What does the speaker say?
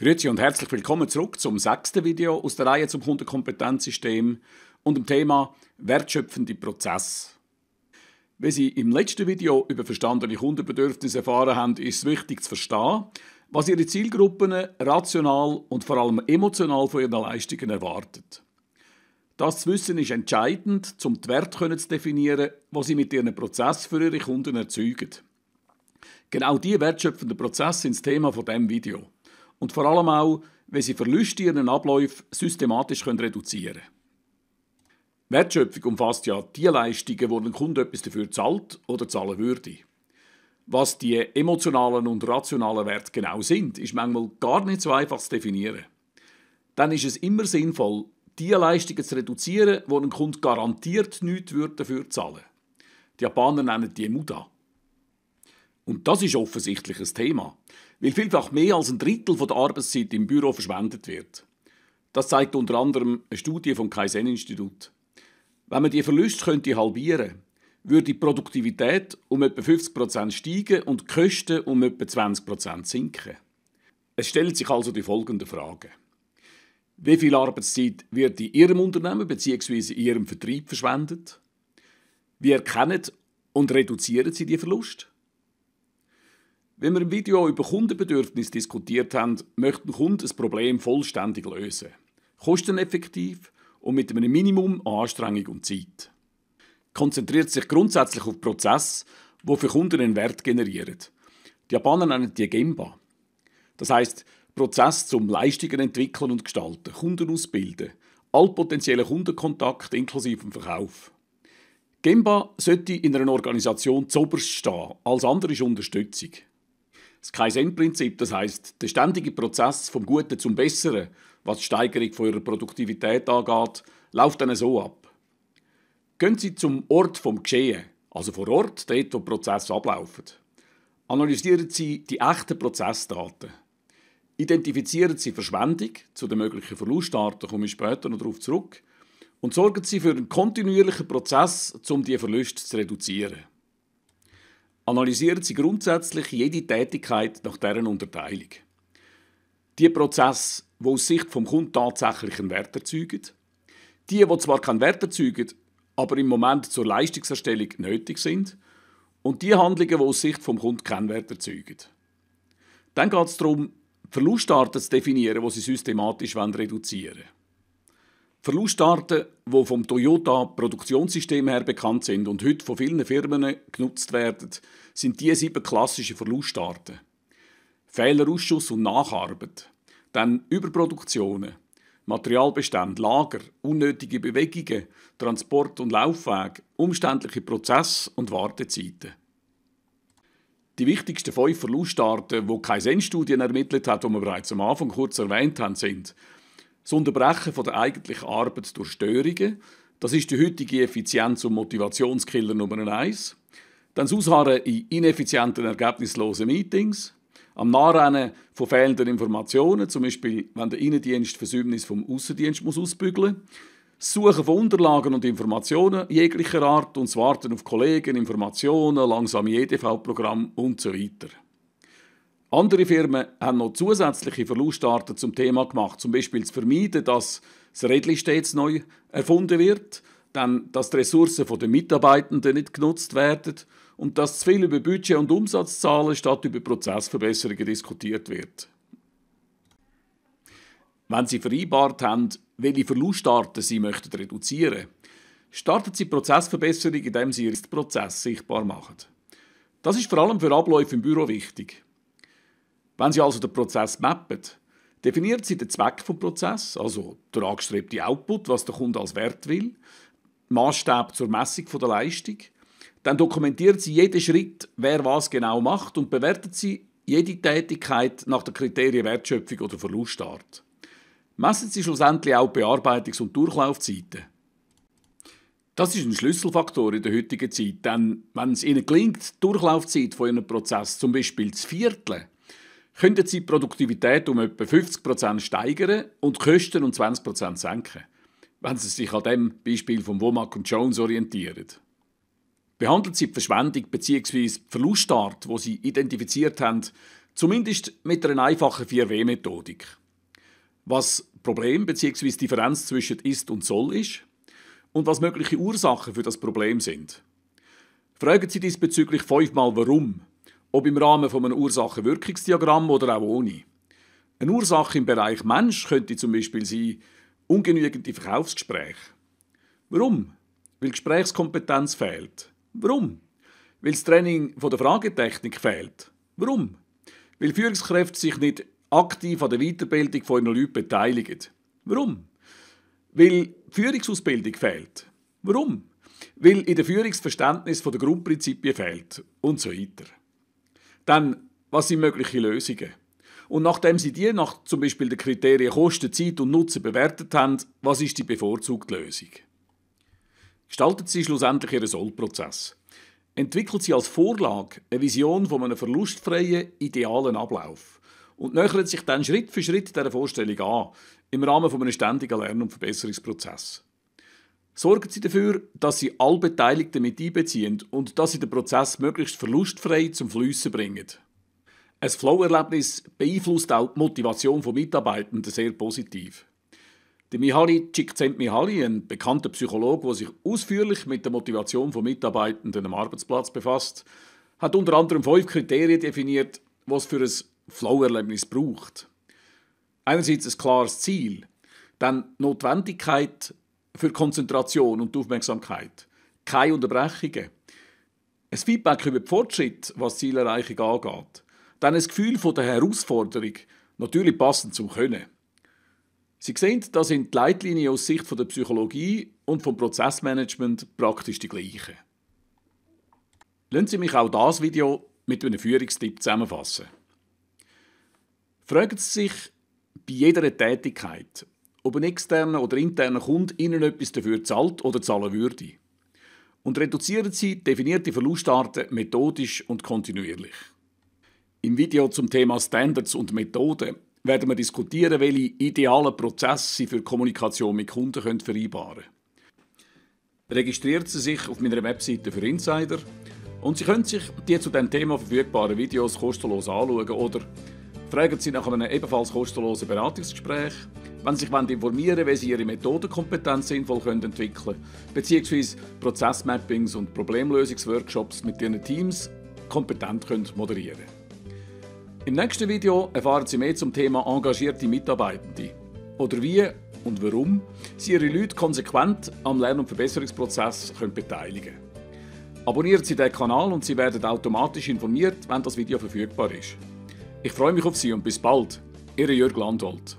Grüezi und herzlich willkommen zurück zum sechsten Video aus der Reihe zum Kundenkompetenzsystem und dem Thema wertschöpfende Prozess. Wie Sie im letzten Video über verstandene Kundenbedürfnisse erfahren haben, ist es wichtig zu verstehen, was Ihre Zielgruppen rational und vor allem emotional von Ihren Leistungen erwartet. Das zu wissen ist entscheidend, um die Werte zu definieren, die Sie mit Ihrem Prozess für Ihre Kunden erzeugen. Genau diese wertschöpfenden Prozesse sind das Thema von dem Video und vor allem auch, wenn sie Verluste ihren Abläufe systematisch reduzieren können. Wertschöpfung umfasst ja die Leistungen, wo ein Kunde etwas dafür zahlt oder zahlen würde. Was die emotionalen und rationalen Werte genau sind, ist manchmal gar nicht so einfach zu definieren. Dann ist es immer sinnvoll, die Leistungen zu reduzieren, wo ein Kunde garantiert nichts dafür zahlen würde. Die Japaner nennen die Muda. Und das ist offensichtlich ein Thema weil vielfach mehr als ein Drittel von der Arbeitszeit im Büro verschwendet wird. Das zeigt unter anderem eine Studie vom Kaizen-Institut. Wenn man die Verluste könnte halbieren würde die Produktivität um etwa 50% steigen und die Kosten um etwa 20% sinken. Es stellt sich also die folgende Frage. Wie viel Arbeitszeit wird in Ihrem Unternehmen bzw. in Ihrem Vertrieb verschwendet? Wie erkennen und reduzieren Sie die Verlust? Wenn wir im Video über Kundenbedürfnisse diskutiert haben, möchte ein Kunde ein Problem vollständig lösen. Kosteneffektiv und mit einem Minimum an Anstrengung und Zeit. Konzentriert sich grundsätzlich auf Prozesse, die für Kunden einen Wert generieren. Die Japaner nennen die Gemba. Das heißt Prozess zum Leistungen entwickeln und gestalten, Kunden ausbilden, all potenzielle Kundenkontakt inklusive Verkauf. Gemba sollte in einer Organisation zoberst stehen, alles andere ist Unterstützung das Kaizen-Prinzip, das heißt der ständige Prozess vom Guten zum Besseren, was die Steigerung von ihrer Produktivität angeht, läuft dann so ab. Gehen Sie zum Ort vom Geschehen, also vor Ort, dort wo Prozesse ablaufen. Analysieren Sie die echten Prozessdaten. Identifizieren Sie Verschwendung, zu den möglichen Verlustarten komme ich später noch darauf zurück, und sorgen Sie für einen kontinuierlichen Prozess, um diese Verluste zu reduzieren analysieren sie grundsätzlich jede Tätigkeit nach deren Unterteilung. Die Prozesse, die aus Sicht vom Kunden tatsächlich einen Wert erzeugen, die, die zwar keinen Wert erzeugen, aber im Moment zur Leistungserstellung nötig sind, und die Handlungen, die aus Sicht vom Kunden keinen Wert erzeugen. Dann geht es darum, Verlustarten zu definieren, die sie systematisch reduzieren wollen. Verlustarten, die vom Toyota-Produktionssystem her bekannt sind und heute von vielen Firmen genutzt werden, sind die sieben klassischen Verlustarten. Fehlerausschuss und Nacharbeit, dann Überproduktionen, Materialbestand, Lager, unnötige Bewegungen, Transport- und Laufwege, umständliche Prozesse und Wartezeiten. Die wichtigsten fünf Verlustarten, die keine Sendstudien ermittelt hat, die wir bereits am Anfang kurz erwähnt haben, sind das Unterbrechen von der eigentlichen Arbeit durch Störungen. Das ist die heutige Effizienz- und Motivationskiller Nummer eins. Dann das Ausharren in ineffizienten, ergebnislosen Meetings. Am Nachrennen von fehlenden Informationen, zum Beispiel wenn der Innendienst Versäumnis vom Außendienst ausbügeln muss. Das Suchen von Unterlagen und Informationen jeglicher Art und das Warten auf Kollegen, Informationen, langsame EDV-Programm und so andere Firmen haben noch zusätzliche Verlustarten zum Thema gemacht, zum Beispiel zu vermeiden, dass das Rädchen stets neu erfunden wird, dann, dass die Ressourcen der Mitarbeitenden nicht genutzt werden und dass zu viel über Budget- und Umsatzzahlen statt über Prozessverbesserungen diskutiert wird. Wenn Sie vereinbart haben, welche Verlustarten Sie möchten reduzieren möchten, starten Sie Prozessverbesserungen, indem Sie Ihren Prozess sichtbar machen. Das ist vor allem für Abläufe im Büro wichtig. Wenn Sie also den Prozess mappen, definieren Sie den Zweck des Prozesses, also der angestrebte Output, was der Kunde als Wert will, Maßstab zur Messung der Leistung. Dann dokumentieren Sie jeden Schritt, wer was genau macht und bewerten Sie jede Tätigkeit nach den Kriterien Wertschöpfung oder Verlustart. Messen Sie schlussendlich auch Bearbeitungs- und Durchlaufzeiten. Das ist ein Schlüsselfaktor in der heutigen Zeit, denn wenn es Ihnen gelingt, die Durchlaufzeit von Ihrem Prozess zum Beispiel zu vierteln, könnten Sie die Produktivität um etwa 50% steigern und die Kosten um 20% senken, wenn Sie sich an dem Beispiel von Womack und Jones orientieren. Behandelt Sie die Verschwendung bzw. die Verlustart, die Sie identifiziert haben, zumindest mit einer einfachen 4W-Methodik. Was Problem bzw. Differenz zwischen ist und soll ist und was mögliche Ursachen für das Problem sind. Fragen Sie diesbezüglich fünfmal warum ob im Rahmen von einem ursache oder auch ohne. Eine Ursache im Bereich Mensch könnte zum Beispiel sein, ungenügende Verkaufsgespräche. Warum? Weil Gesprächskompetenz fehlt. Warum? Weil das Training von der Fragetechnik fehlt. Warum? Weil Führungskräfte sich nicht aktiv an der Weiterbildung von ihren Leuten beteiligen. Warum? Weil Führungsausbildung fehlt. Warum? Weil in der Führungsverständnis von der Grundprinzipien fehlt und so weiter. Dann, was sind mögliche Lösungen? Und nachdem sie die nach zum Beispiel den Kriterien Kosten, Zeit und Nutzen bewertet haben, was ist die bevorzugte Lösung? Gestaltet sie schlussendlich ihren Sollprozess. Entwickelt sie als Vorlage eine Vision von einem verlustfreien, idealen Ablauf und nähert sich dann Schritt für Schritt dieser Vorstellung an, im Rahmen von einem ständigen Lern- und Verbesserungsprozess. Sorgen Sie dafür, dass Sie alle Beteiligten mit einbeziehen und dass Sie den Prozess möglichst verlustfrei zum Fliessen bringen. Ein Flow-Erlebnis beeinflusst auch die Motivation von Mitarbeitenden sehr positiv. Der Mihaly Csikszentmihalyi, ein bekannter Psychologe, der sich ausführlich mit der Motivation von Mitarbeitenden am Arbeitsplatz befasst, hat unter anderem fünf Kriterien definiert, was für ein Flow-Erlebnis braucht. Einerseits ein klares Ziel, dann Notwendigkeit, für Konzentration und Aufmerksamkeit. Keine Unterbrechungen. Ein Feedback über den Fortschritt, was die Zielerreichung angeht. Dann ein Gefühl von der Herausforderung, natürlich passend zum Können. Sie sehen, da sind die Leitlinien aus Sicht von der Psychologie und vom Prozessmanagement praktisch die gleichen. Lassen Sie mich auch das Video mit einem Führungstipp zusammenfassen. Fragen Sie sich bei jeder Tätigkeit, ob ein externer oder interner Kunde ihnen etwas dafür zahlt oder zahlen würde. Und reduzieren sie definierte Verlustarten methodisch und kontinuierlich. Im Video zum Thema Standards und Methoden werden wir diskutieren, welche idealen Prozesse Sie für Kommunikation mit Kunden können vereinbaren können. Registrieren Sie sich auf meiner Webseite für Insider und Sie können sich die zu diesem Thema verfügbaren Videos kostenlos anschauen oder Fragen Sie nach einem ebenfalls kostenlosen Beratungsgespräch. Wenn Sie sich informieren wollen, wie Sie Ihre Methodenkompetenz sinnvoll entwickeln können, beziehungsweise Prozessmappings und Problemlösungsworkshops mit Ihren Teams kompetent moderieren können. Im nächsten Video erfahren Sie mehr zum Thema engagierte Mitarbeitende oder wie und warum Sie Ihre Leute konsequent am Lern- und Verbesserungsprozess können beteiligen können. Abonnieren Sie den Kanal und Sie werden automatisch informiert, wenn das Video verfügbar ist. Ich freue mich auf Sie und bis bald. Ihre Jörg Landolt.